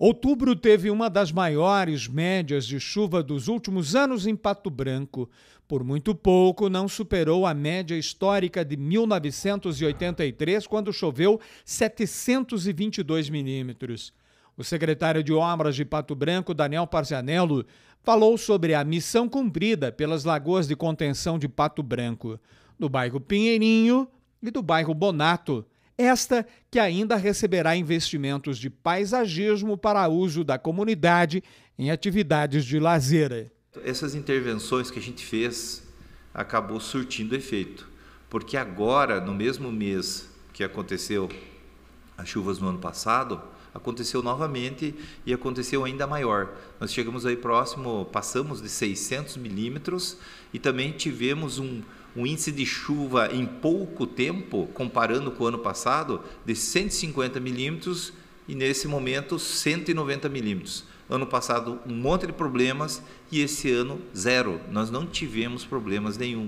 Outubro teve uma das maiores médias de chuva dos últimos anos em Pato Branco. Por muito pouco, não superou a média histórica de 1983, quando choveu 722 milímetros. O secretário de Obras de Pato Branco, Daniel Parzianello, falou sobre a missão cumprida pelas lagoas de contenção de Pato Branco, do bairro Pinheirinho e do bairro Bonato esta que ainda receberá investimentos de paisagismo para uso da comunidade em atividades de lazer. Essas intervenções que a gente fez acabou surtindo efeito, porque agora, no mesmo mês que aconteceu as chuvas no ano passado, aconteceu novamente e aconteceu ainda maior. Nós chegamos aí próximo, passamos de 600 milímetros e também tivemos um, um índice de chuva em pouco tempo, comparando com o ano passado, de 150 milímetros e nesse momento 190 milímetros. Ano passado um monte de problemas e esse ano zero. Nós não tivemos problemas nenhum.